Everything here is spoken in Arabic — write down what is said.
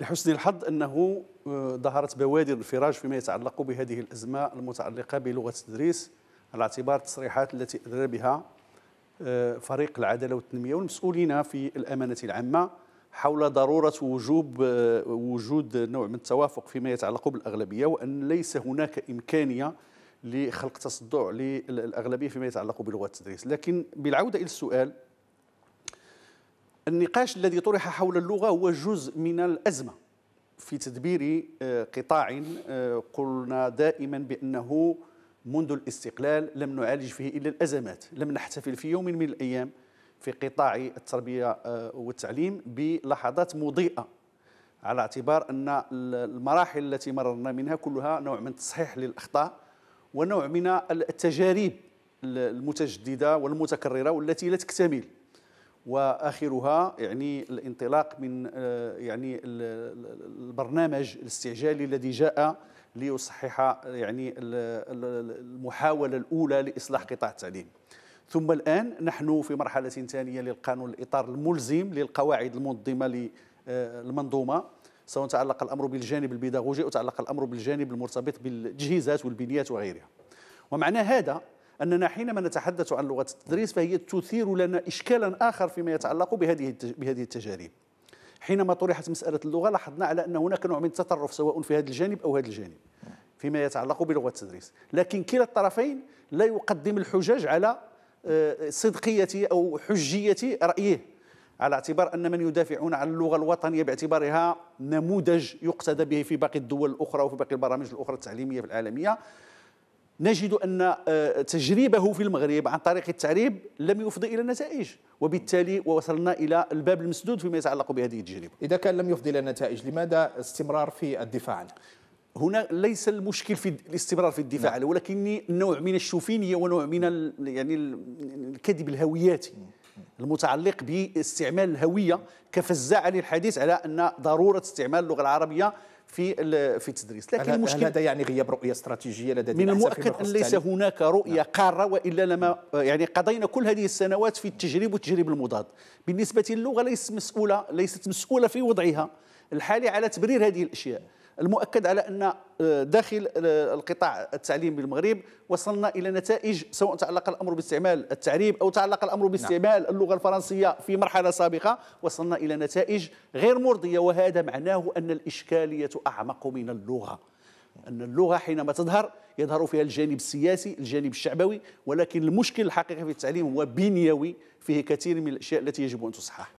لحسن الحظ أنه آه، ظهرت بوادر الانفراج فيما يتعلق بهذه الأزمة المتعلقة بلغة التدريس على اعتبار التصريحات التي أدرى بها آه، فريق العدالة والتنمية والمسؤولين في الأمانة العامة حول ضرورة وجوب آه، وجود نوع من التوافق فيما يتعلق بالأغلبية وأن ليس هناك إمكانية لخلق تصدع للأغلبية فيما يتعلق بلغة التدريس لكن بالعودة إلى السؤال النقاش الذي طرح حول اللغة هو جزء من الأزمة في تدبير آه، قطاع آه، قلنا دائما بأنه منذ الاستقلال لم نعالج فيه إلا الأزمات لم نحتفل في يوم من الأيام في قطاع التربية آه، والتعليم بلحظات مضيئة على اعتبار أن المراحل التي مررنا منها كلها نوع من تصحيح للأخطاء ونوع من التجارب المتجددة والمتكررة والتي لا تكتمل واخرها يعني الانطلاق من آه، يعني البرنامج الاستعجالي الذي جاء ليصحح يعني المحاوله الاولى لاصلاح قطاع التعليم ثم الان نحن في مرحله ثانيه للقانون الاطار الملزم للقواعد المنظمه للمنظومه آه، سواء تعلق الامر بالجانب البيداغوجي او تعلق الامر بالجانب المرتبط بالتجهيزات والبنيات وغيرها ومعنى هذا أننا حينما نتحدث عن لغة التدريس فهي تثير لنا إشكالا آخر فيما يتعلق بهذه بهذه التجارب حينما طرحت مسألة اللغة لاحظنا على أن هناك نوع من التطرف سواء في هذا الجانب أو هذا الجانب فيما يتعلق بلغة التدريس لكن كلا الطرفين لا يقدم الحجج على آه، صدقية أو حجية رأيه على اعتبار أن من يدافعون عن اللغة الوطنية باعتبارها نموذج يقتدى به في باقي الدول الأخرى وفي باقي البرامج الأخرى التعليمية في العالمية نجد أن آه، تجريبه في المغرب عن طريق التعريب لم يفضي إلى نتائج وبالتالي وصلنا إلى الباب المسدود فيما يتعلق بهذه التجربة إذا كان لم يفضي إلى نتائج لماذا استمرار في الدفاع عنه؟ هنا ليس المشكل في الاستمرار في الدفاع نعم. ولكن نوع من الشوفينيه ونوع من يعني الكذب الهوياتي المتعلق باستعمال الهويه كفزاعه للحديث على ان ضروره استعمال اللغه العربيه في في التدريس لكن المشكل هذا يعني غياب رؤيه استراتيجيه لدى من المؤكد ان ليس هناك رؤيه نعم. قاره والا لما يعني قضينا كل هذه السنوات في التجريب والتجريب المضاد بالنسبه للغه ليست مسؤوله ليست مسؤوله في وضعها الحالي على تبرير هذه الاشياء المؤكد على ان آه، داخل آه، القطاع التعليم بالمغرب وصلنا الى نتائج سواء تعلق الامر باستعمال التعريب او تعلق الامر نعم. باستعمال اللغه الفرنسيه في مرحله سابقه وصلنا الى نتائج غير مرضيه وهذا معناه ان الاشكاليه اعمق من اللغه ان اللغه حينما تظهر يظهر فيها الجانب السياسي الجانب الشعبوي ولكن المشكل الحقيقي في التعليم هو بنيوي فيه كثير من الاشياء التي يجب ان تصحح